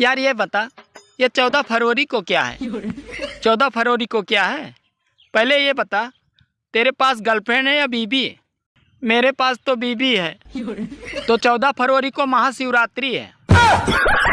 यार ये बता ये चौदह फरवरी को क्या है चौदह फरवरी को क्या है पहले ये बता तेरे पास गर्लफ्रेंड है या बीबी है मेरे पास तो बीबी है तो चौदह फरवरी को महाशिवरात्रि है